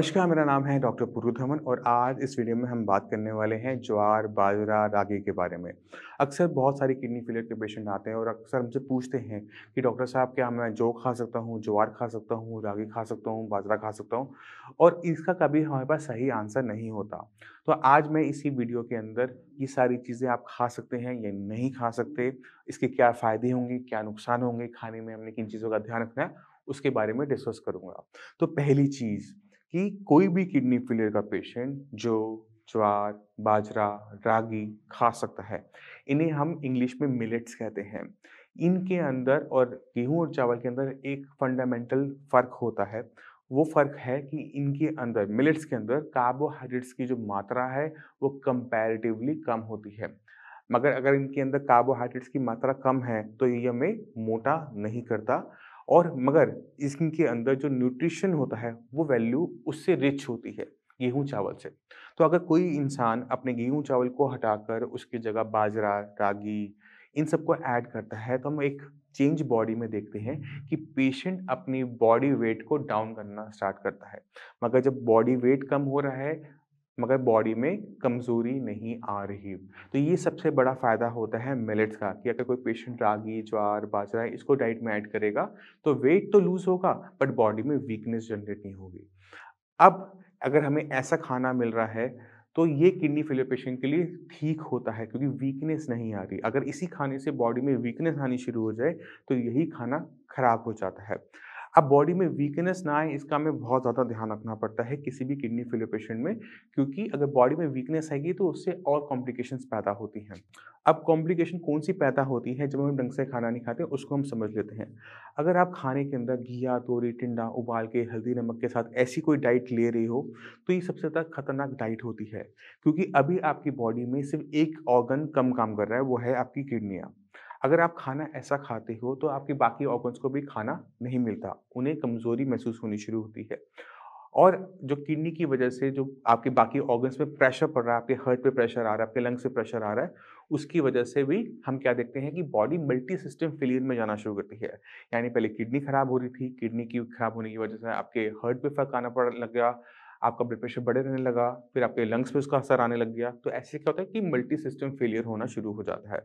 नमस्कार मेरा नाम है डॉक्टर पुरुधमन और आज इस वीडियो में हम बात करने वाले हैं ज्वार बाजरा रागी के बारे में अक्सर बहुत सारी किडनी फेलियर के पेशेंट आते हैं और अक्सर हमसे पूछते हैं कि डॉक्टर साहब क्या मैं जौ खा सकता हूँ ज्वार खा सकता हूँ रागी खा सकता हूँ बाजरा खा सकता हूँ और इसका कभी हमारे पास सही आंसर नहीं होता तो आज मैं इसी वीडियो के अंदर ये सारी चीज़ें आप खा सकते हैं या नहीं खा सकते इसके क्या फ़ायदे होंगे क्या नुकसान होंगे खाने में हमने किन चीज़ों का ध्यान रखना है उसके बारे में डिस्कस करूँगा तो पहली चीज़ कि कोई भी किडनी फेलियर का पेशेंट जो ज्वार बाजरा रागी खा सकता है इन्हें हम इंग्लिश में मिलेट्स कहते हैं इनके अंदर और गेहूं और चावल के अंदर एक फंडामेंटल फ़र्क होता है वो फ़र्क है कि इनके अंदर मिलेट्स के अंदर कार्बोहाइड्रेट्स की जो मात्रा है वो कंपैरेटिवली कम होती है मगर अगर इनके अंदर कार्बोहाइड्रेट्स की मात्रा कम है तो ये हमें मोटा नहीं करता और मगर इसके अंदर जो न्यूट्रिशन होता है वो वैल्यू उससे रिच होती है गेहूं चावल से तो अगर कोई इंसान अपने गेहूं चावल को हटाकर उसकी जगह बाजरा रागी इन सबको ऐड करता है तो हम एक चेंज बॉडी में देखते हैं कि पेशेंट अपनी बॉडी वेट को डाउन करना स्टार्ट करता है मगर जब बॉडी वेट कम हो रहा है मगर बॉडी में कमज़ोरी नहीं आ रही तो ये सबसे बड़ा फ़ायदा होता है मिलेट्स का कि अगर कोई पेशेंट रागी ज्वार बाजरा इसको डाइट में ऐड करेगा तो वेट तो लूज़ होगा बट बॉडी में वीकनेस जनरेट नहीं होगी अब अगर हमें ऐसा खाना मिल रहा है तो ये किडनी फेलियर पेशेंट के लिए ठीक होता है क्योंकि वीकनेस नहीं आ रही अगर इसी खाने से बॉडी में वीकनेस आनी शुरू हो जाए तो यही खाना ख़राब हो जाता है अब बॉडी में वीकनेस ना आए इसका हमें बहुत ज़्यादा ध्यान रखना पड़ता है किसी भी किडनी फेलियर पेशेंट में क्योंकि अगर बॉडी में वीकनेस आएगी तो उससे और कॉम्प्लिकेशंस पैदा होती हैं अब कॉम्प्लिकेशन कौन सी पैदा होती है जब हम ढंग से खाना नहीं खाते उसको हम समझ लेते हैं अगर आप खाने के अंदर घिया तोरी टिंडा उबाल के हल्दी नमक के साथ ऐसी कोई डाइट ले रही हो तो ये सबसे ज़्यादा खतरनाक डाइट होती है क्योंकि अभी आपकी बॉडी में सिर्फ एक ऑर्गन कम काम कर रहा है वो है आपकी किडनियाँ अगर आप खाना ऐसा खाते हो तो आपके बाकी ऑर्गन्स को भी खाना नहीं मिलता उन्हें कमज़ोरी महसूस होनी शुरू होती है और जो किडनी की वजह से जो आपके बाकी ऑर्गन्स पे प्रेशर पड़ रहा है आपके हर्ट पे प्रेशर आ रहा है आपके लंग्स पे प्रेशर आ रहा है उसकी वजह से भी हम क्या देखते हैं कि बॉडी मल्टी सिस्टम फेलियर में जाना शुरू करती है यानी पहले किडनी खराब हो रही थी किडनी की खराब होने की वजह से आपके हर्ट पे फर्क आना पड़ लग गया आपका ब्लड प्रेशर बढ़े रहने लगा फिर आपके लंग्स पे उसका असर आने लग गया तो ऐसे क्या होता है कि मल्टी सिस्टम फेलियर होना शुरू हो जाता है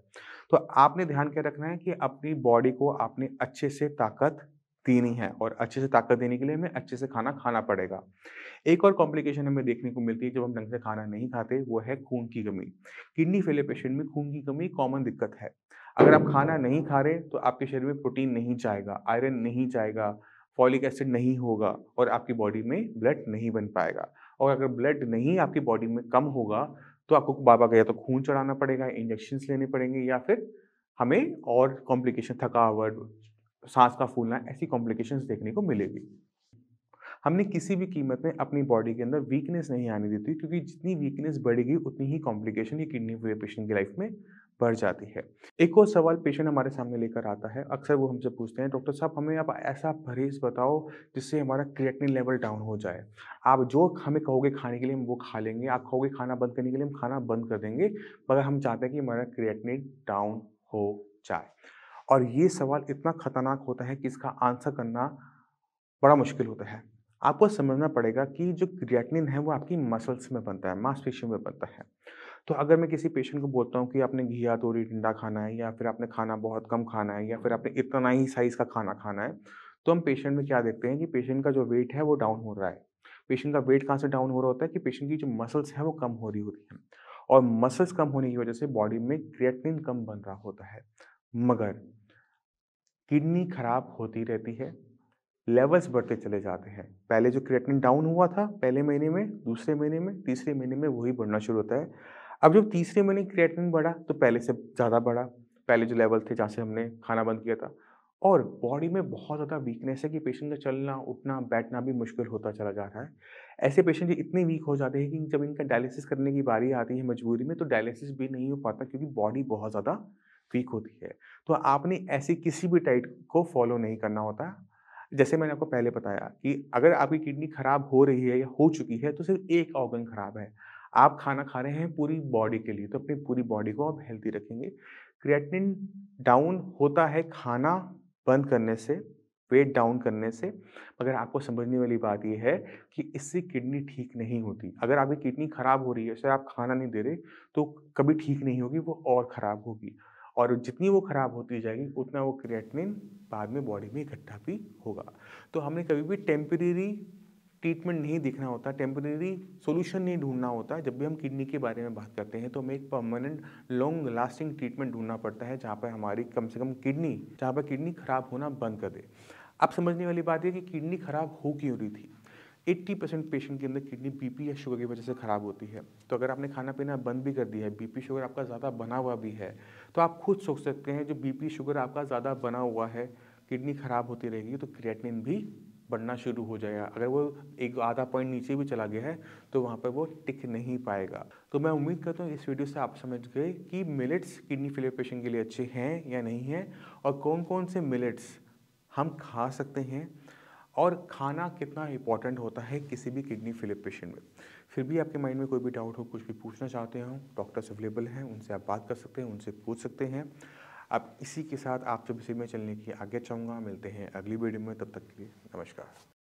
तो आपने ध्यान क्या रखना है कि अपनी बॉडी को आपने अच्छे से ताकत देनी है और अच्छे से ताकत देने के लिए हमें अच्छे से खाना खाना पड़ेगा एक और कॉम्प्लिकेशन हमें देखने को मिलती है जब हम ढंग से खाना नहीं खाते वो है खून की कमी किडनी फेलियर पेशेंट में खून की कमी कॉमन दिक्कत है अगर आप खाना नहीं खा रहे तो आपके शरीर में प्रोटीन नहीं जाएगा आयरन नहीं जाएगा फॉलिक एसिड नहीं होगा और आपकी बॉडी में ब्लड नहीं बन पाएगा और अगर ब्लड नहीं आपकी बॉडी में कम होगा तो आपको बाबा का या तो खून चढ़ाना पड़ेगा इंजेक्शन लेने पड़ेंगे या फिर हमें और कॉम्प्लिकेशन थकावट सांस का फूलना ऐसी कॉम्प्लिकेशन देखने को मिलेगी हमने किसी भी कीमत में अपनी बॉडी के अंदर वीकनेस नहीं आने देती क्योंकि जितनी वीकनेस बढ़ेगी उतनी ही कॉम्प्लिकेशन ये किडनी पेशेंट की लाइफ में बढ़ जाती है एक और सवाल पेशेंट हमारे सामने लेकर आता है अक्सर वो हमसे पूछते हैं डॉक्टर साहब हमें आप ऐसा परहेज बताओ जिससे हमारा क्रिएटिन लेवल डाउन हो जाए आप जो हमें कहोगे खाने के लिए हम वो खा लेंगे आप कहोगे खाना बंद करने के लिए हम खाना बंद कर देंगे मगर हम चाहते हैं कि हमारा क्रिएटिन डाउन हो जाए और ये सवाल इतना खतरनाक होता है कि इसका आंसर करना बड़ा मुश्किल होता है आपको समझना पड़ेगा कि जो क्रिएटिनिन है वो आपकी मसल्स में बनता है मांसपेशियों में बनता है तो अगर मैं किसी पेशेंट को बोलता हूँ कि आपने घिया तोरी टिंडा खाना है या फिर आपने खाना बहुत कम खाना है या फिर आपने इतना ही साइज़ का खाना खाना है तो हम पेशेंट में क्या देखते हैं कि पेशेंट का जो वेट है वो डाउन हो रहा है पेशेंट का वेट कहाँ से डाउन हो रहा होता है कि पेशेंट की जो मसल्स हैं वो कम हो रही होती हैं और मसल्स कम होने की वजह से बॉडी में क्रिएटिनिन कम बन रहा होता है मगर किडनी खराब होती रहती है लेवल्स बढ़ते चले जाते हैं पहले जो क्रिएटिन डाउन हुआ था पहले महीने में दूसरे महीने में तीसरे महीने में वही बढ़ना शुरू होता है अब जब तीसरे महीने क्रिएटिन बढ़ा तो पहले से ज़्यादा बढ़ा पहले जो लेवल थे जहाँ से हमने खाना बंद किया था और बॉडी में बहुत ज़्यादा वीकनेस है कि पेशेंट का चलना उठना बैठना भी मुश्किल होता चला जा रहा है ऐसे पेशेंट इतने वीक हो जाते हैं कि जब इनका डायलिसिस करने की बारी आती है मजबूरी में तो डायलिसिस भी नहीं हो पाता क्योंकि बॉडी बहुत ज़्यादा वीक होती है तो आपने ऐसी किसी भी डाइट को फॉलो नहीं करना होता जैसे मैंने आपको पहले बताया कि अगर आपकी किडनी खराब हो रही है या हो चुकी है तो सिर्फ एक ऑर्गन खराब है आप खाना खा रहे हैं पूरी बॉडी के लिए तो अपनी पूरी बॉडी को आप हेल्थी रखेंगे क्रिएटिन डाउन होता है खाना बंद करने से वेट डाउन करने से मगर आपको समझने वाली बात यह है कि इससे किडनी ठीक नहीं होती अगर आपकी किडनी खराब हो रही है सर आप खाना नहीं दे रहे तो कभी ठीक नहीं होगी वो और ख़राब होगी और जितनी वो ख़राब होती जाएगी उतना वो क्रिएटिनिन बाद में बॉडी में इकट्ठा भी होगा तो हमने कभी भी टेम्परेरी ट्रीटमेंट नहीं देखना होता टेम्परेरी सोल्यूशन नहीं ढूंढना होता जब भी हम किडनी के बारे में बात करते हैं तो हमें एक परमानेंट लॉन्ग लास्टिंग ट्रीटमेंट ढूंढना पड़ता है जहाँ पर हमारी कम से कम किडनी जहाँ पर किडनी खराब होना बंद कर दे अब समझने वाली बात है कि किडनी खराब हो क्यों रही थी 80 परसेंट पेशेंट के अंदर किडनी बीपी या शुगर की वजह से ख़राब होती है तो अगर आपने खाना पीना बंद भी कर दिया है बीपी शुगर आपका ज़्यादा बना हुआ भी है तो आप खुद सोच सकते हैं जो बीपी शुगर आपका ज़्यादा बना हुआ है किडनी ख़राब होती रहेगी तो क्रिएटिन भी बढ़ना शुरू हो जाएगा अगर वो एक आधा पॉइंट नीचे भी चला गया है तो वहाँ पर वो टिक नहीं पाएगा तो मैं उम्मीद करता हूँ इस वीडियो से आप समझ गए कि मिलेट्स किडनी फेलियर पेशेंट के लिए अच्छे हैं या नहीं हैं और कौन कौन से मिलेट्स हम खा सकते हैं और खाना कितना इंपॉर्टेंट होता है किसी भी किडनी फिलिप पेशेंट में फिर भी आपके माइंड में कोई भी डाउट हो कुछ भी पूछना चाहते हो डॉक्टर्स अवेलेबल हैं उनसे आप बात कर सकते हैं उनसे पूछ सकते हैं अब इसी के साथ आप सभी से मैं चलने की आगे चाहूँगा मिलते हैं अगली वीडियो में तब तक के लिए नमस्कार